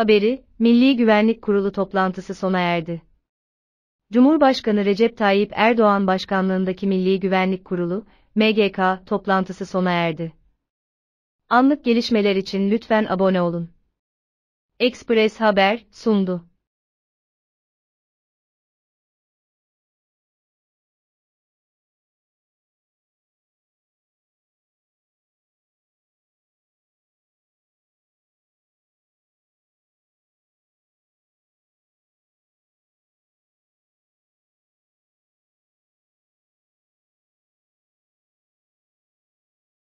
Haberi, Milli Güvenlik Kurulu toplantısı sona erdi. Cumhurbaşkanı Recep Tayyip Erdoğan başkanlığındaki Milli Güvenlik Kurulu, MGK toplantısı sona erdi. Anlık gelişmeler için lütfen abone olun. Express Haber sundu.